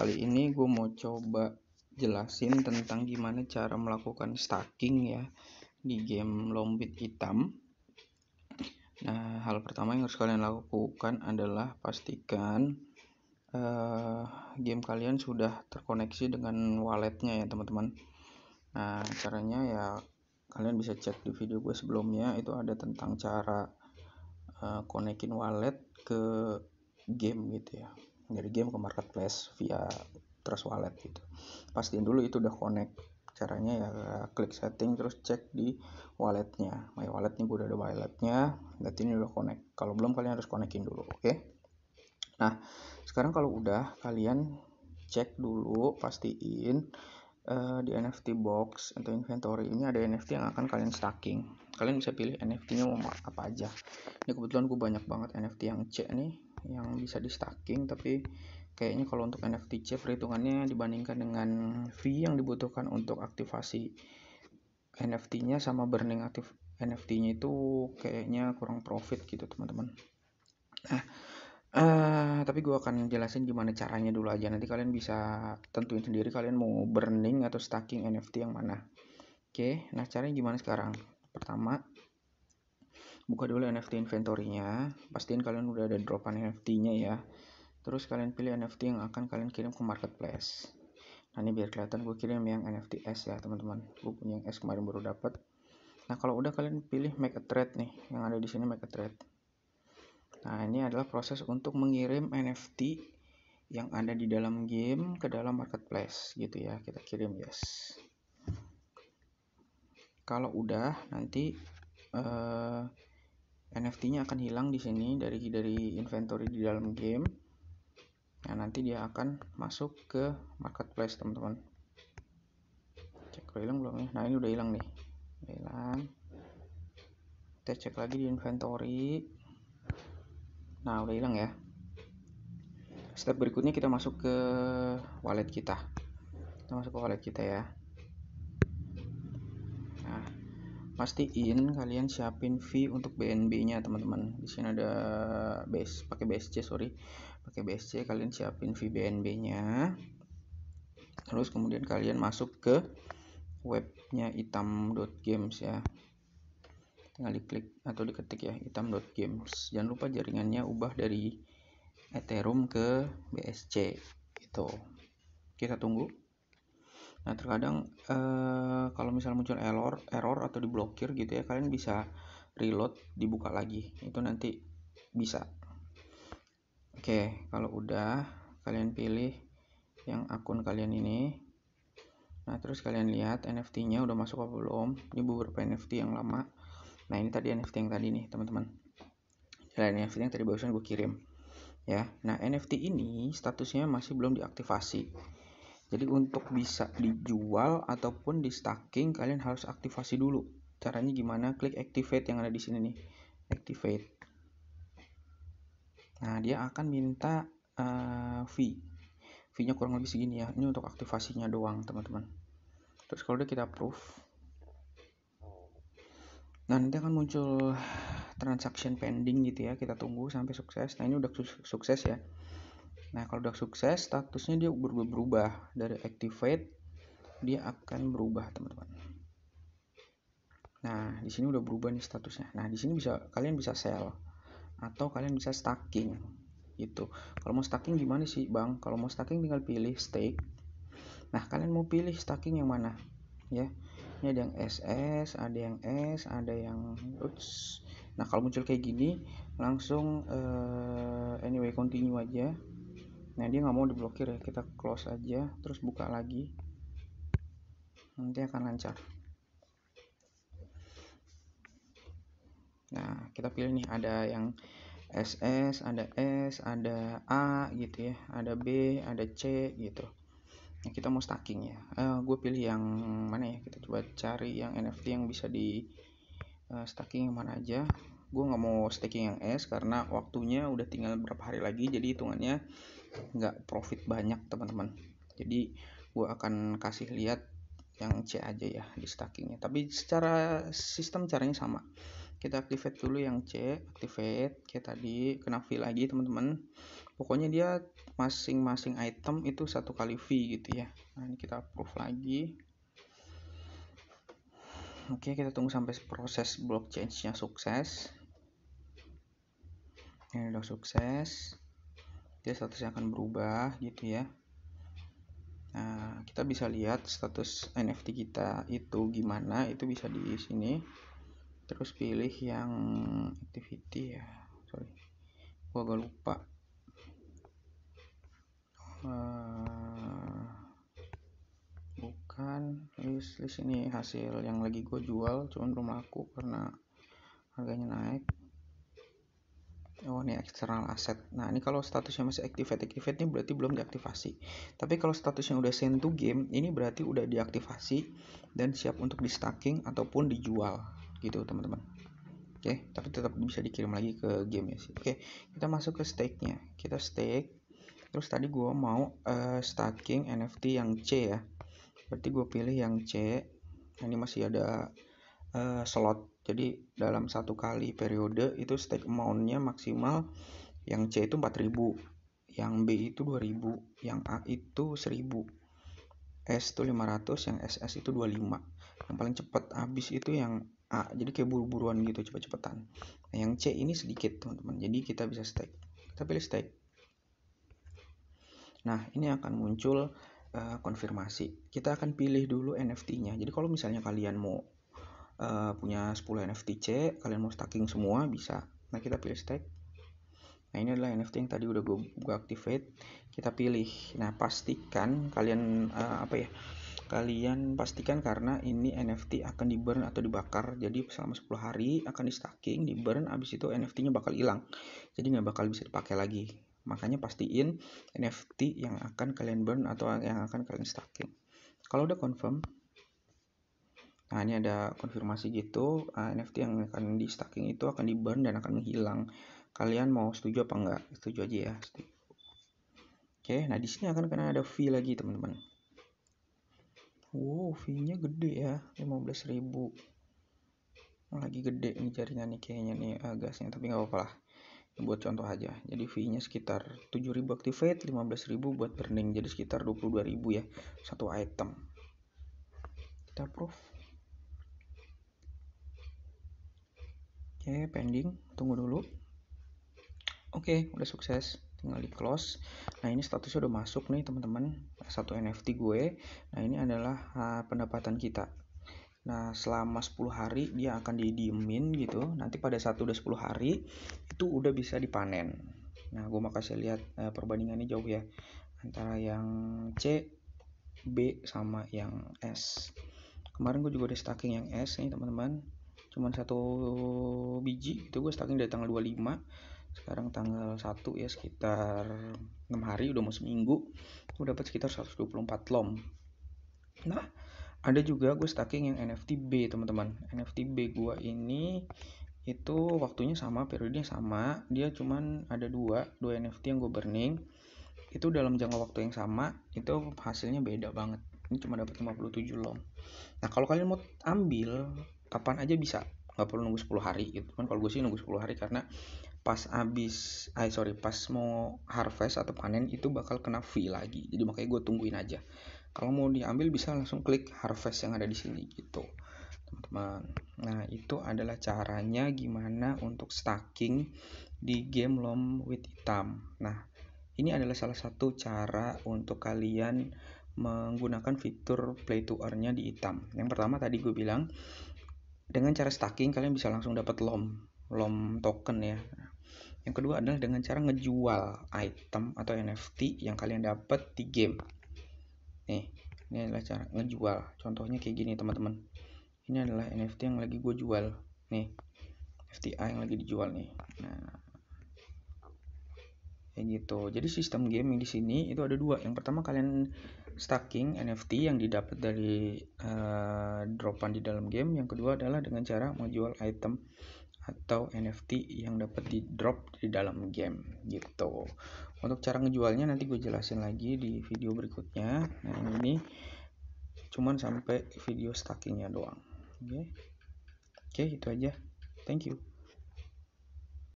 kali ini gue mau coba jelasin tentang gimana cara melakukan stacking ya di game lombit hitam nah hal pertama yang harus kalian lakukan adalah pastikan uh, game kalian sudah terkoneksi dengan walletnya ya teman-teman nah caranya ya kalian bisa cek di video gue sebelumnya itu ada tentang cara uh, konekin wallet ke game gitu ya dari game ke marketplace via Trust Wallet gitu. Pastiin dulu itu udah connect. Caranya ya klik setting terus cek di walletnya. My wallet nih udah ada walletnya. Berarti ini udah connect. Kalau belum kalian harus konekin dulu, oke? Okay? Nah, sekarang kalau udah kalian cek dulu, pastiin uh, di NFT box atau inventory ini ada NFT yang akan kalian stacking. Kalian bisa pilih NFT-nya mau apa aja. Ini kebetulan gue banyak banget NFT yang cek nih yang bisa di stacking tapi kayaknya kalau untuk NFT chip perhitungannya dibandingkan dengan fee yang dibutuhkan untuk aktivasi NFT-nya sama burning aktif NFT-nya itu kayaknya kurang profit gitu teman-teman. Nah, Uh, tapi gue akan jelasin gimana caranya dulu aja. Nanti kalian bisa tentuin sendiri kalian mau burning atau stacking NFT yang mana. Oke, okay, nah caranya gimana sekarang? Pertama, buka dulu NFT inventory-nya pastiin kalian udah ada dropan NFT-nya ya terus kalian pilih NFT yang akan kalian kirim ke marketplace nah ini biar kelihatan gue kirim yang NFT S ya teman-teman gue punya yang S kemarin baru dapat nah kalau udah kalian pilih make a trade nih yang ada di sini make a trade nah ini adalah proses untuk mengirim NFT yang ada di dalam game ke dalam marketplace gitu ya kita kirim yes kalau udah nanti uh, NFT-nya akan hilang di sini dari dari inventory di dalam game. Nah, nanti dia akan masuk ke marketplace, teman-teman. Cek udah hilang belum ya? Nah, ini udah hilang nih. hilang. Kita cek lagi di inventory. Nah, udah hilang ya. Step berikutnya kita masuk ke wallet kita. Kita masuk ke wallet kita ya. pastiin kalian siapin fee untuk BNB-nya teman-teman. Di sini ada base pakai BSC sorry, pakai BSC kalian siapin fee BNB-nya. Terus kemudian kalian masuk ke webnya hitam.games ya. Tinggal diklik atau diketik ya hitam.games. Jangan lupa jaringannya ubah dari Ethereum ke BSC. Itu. Kita tunggu. Nah, terkadang eh, kalau misalnya muncul error, error atau diblokir gitu ya, kalian bisa reload, dibuka lagi. Itu nanti bisa. Oke, kalau udah kalian pilih yang akun kalian ini. Nah, terus kalian lihat NFT-nya udah masuk apa belum? Ini beberapa NFT yang lama. Nah, ini tadi NFT yang tadi nih, teman-teman. Dan nah, NFT yang tadi barusan gue kirim. Ya. Nah, NFT ini statusnya masih belum diaktifasi jadi untuk bisa dijual ataupun di stacking kalian harus aktivasi dulu. Caranya gimana? Klik activate yang ada di sini nih. Activate. Nah, dia akan minta uh, fee. Fee-nya kurang lebih segini ya. Ini untuk aktivasinya doang, teman-teman. Terus kalau udah kita approve. Nah, nanti akan muncul transaction pending gitu ya. Kita tunggu sampai sukses. Nah, ini udah sukses ya. Nah, kalau udah sukses, statusnya dia berubah-berubah dari activate dia akan berubah, teman-teman. Nah, di sini udah berubah nih statusnya. Nah, di sini bisa kalian bisa sell atau kalian bisa stacking gitu. Kalau mau stacking gimana sih, Bang? Kalau mau stacking tinggal pilih stake. Nah, kalian mau pilih stacking yang mana? Ya. Ini ada yang SS, ada yang S, ada yang Uts. Nah, kalau muncul kayak gini, langsung uh, anyway continue aja nah dia nggak mau diblokir ya kita close aja terus buka lagi nanti akan lancar nah kita pilih nih ada yang SS ada S ada A gitu ya ada B ada C gitu nah, kita mau stacking ya uh, eh, gue pilih yang mana ya kita coba cari yang NFT yang bisa di uh, stacking yang mana aja gue nggak mau staking yang S karena waktunya udah tinggal berapa hari lagi jadi hitungannya nggak profit banyak teman-teman jadi gue akan kasih lihat yang C aja ya di stackingnya tapi secara sistem caranya sama kita activate dulu yang C activate kayak tadi kena V lagi teman-teman pokoknya dia masing-masing item itu satu kali V gitu ya nah ini kita approve lagi oke kita tunggu sampai proses block change nya sukses ini udah sukses dia statusnya akan berubah gitu ya nah kita bisa lihat status NFT kita itu gimana itu bisa di sini terus pilih yang activity ya sorry gua agak lupa uh, bukan list list ini hasil yang lagi gue jual cuman belum laku karena harganya naik Oh ini external asset. Nah ini kalau statusnya masih activate activate ini berarti belum diaktifasi. Tapi kalau statusnya udah send to game ini berarti udah diaktifasi dan siap untuk di stacking ataupun dijual gitu teman-teman. Oke, okay, tapi tetap bisa dikirim lagi ke game ya sih. Oke, okay, kita masuk ke stake-nya. Kita stake. Terus tadi gue mau uh, stacking NFT yang C ya. Berarti gue pilih yang C. Nah, ini masih ada uh, slot jadi dalam satu kali periode itu stake amountnya maksimal yang C itu 4000 yang B itu 2000 yang A itu 1000 S itu 500 yang SS itu 25 yang paling cepat habis itu yang A jadi kayak buru-buruan gitu cepet-cepetan nah, yang C ini sedikit teman-teman jadi kita bisa stake kita pilih stake nah ini akan muncul uh, konfirmasi kita akan pilih dulu NFT nya jadi kalau misalnya kalian mau uh, punya 10 NFT C kalian mau stacking semua bisa nah kita pilih stake nah ini adalah NFT yang tadi udah gue, gue activate kita pilih nah pastikan kalian uh, apa ya kalian pastikan karena ini NFT akan di burn atau dibakar jadi selama 10 hari akan di stacking di burn abis itu NFT nya bakal hilang jadi nggak bakal bisa dipakai lagi makanya pastiin NFT yang akan kalian burn atau yang akan kalian stacking kalau udah confirm Nah ini ada konfirmasi gitu uh, eh, NFT yang akan di staking itu akan di burn dan akan menghilang. Kalian mau setuju apa enggak? Setuju aja ya. Setuju. Oke, nah di sini akan kena ada fee lagi teman-teman. Wow, fee-nya gede ya, 15.000. Nah, lagi gede nih jaringannya kayaknya nih uh, gasnya, tapi nggak apa-apa lah. buat contoh aja. Jadi fee-nya sekitar 7.000 activate, 15.000 buat burning, jadi sekitar 22.000 ya satu item. Kita proof Oke, pending, tunggu dulu. Oke, udah sukses tinggal di close. Nah ini statusnya udah masuk nih teman-teman satu NFT gue. Nah ini adalah uh, pendapatan kita. Nah selama 10 hari dia akan didiemin gitu. Nanti pada satu udah 10 hari itu udah bisa dipanen. Nah gue makasih lihat uh, perbandingannya jauh ya antara yang C, B sama yang S. Kemarin gue juga udah stacking yang S nih teman-teman cuman satu biji itu gue stocking dari tanggal 25 sekarang tanggal 1 ya sekitar 6 hari udah mau seminggu gue dapat sekitar 124 lom nah ada juga gue stacking yang NFT B teman-teman NFT B gue ini itu waktunya sama periodenya sama dia cuman ada dua dua NFT yang gue burning itu dalam jangka waktu yang sama itu hasilnya beda banget ini cuma dapat 57 lom nah kalau kalian mau ambil kapan aja bisa nggak perlu nunggu 10 hari gitu kan kalau gue sih nunggu 10 hari karena pas abis ay sorry pas mau harvest atau panen itu bakal kena fee lagi jadi makanya gue tungguin aja kalau mau diambil bisa langsung klik harvest yang ada di sini gitu teman-teman nah itu adalah caranya gimana untuk stacking di game lom with hitam nah ini adalah salah satu cara untuk kalian menggunakan fitur play to earn-nya di hitam yang pertama tadi gue bilang dengan cara stacking kalian bisa langsung dapat lom lom token ya yang kedua adalah dengan cara ngejual item atau NFT yang kalian dapat di game. Nih, ini adalah cara ngejual. Contohnya kayak gini teman-teman. Ini adalah NFT yang lagi gue jual. Nih, FTA yang lagi dijual nih. Nah, kayak gitu. Jadi sistem gaming di sini itu ada dua. Yang pertama kalian Staking NFT yang didapat dari uh, dropan di dalam game. Yang kedua adalah dengan cara menjual item atau NFT yang dapat di drop di dalam game gitu. Untuk cara ngejualnya nanti gue jelasin lagi di video berikutnya. Nah ini cuman sampai video stakingnya doang. Oke, okay. oke okay, itu aja. Thank you.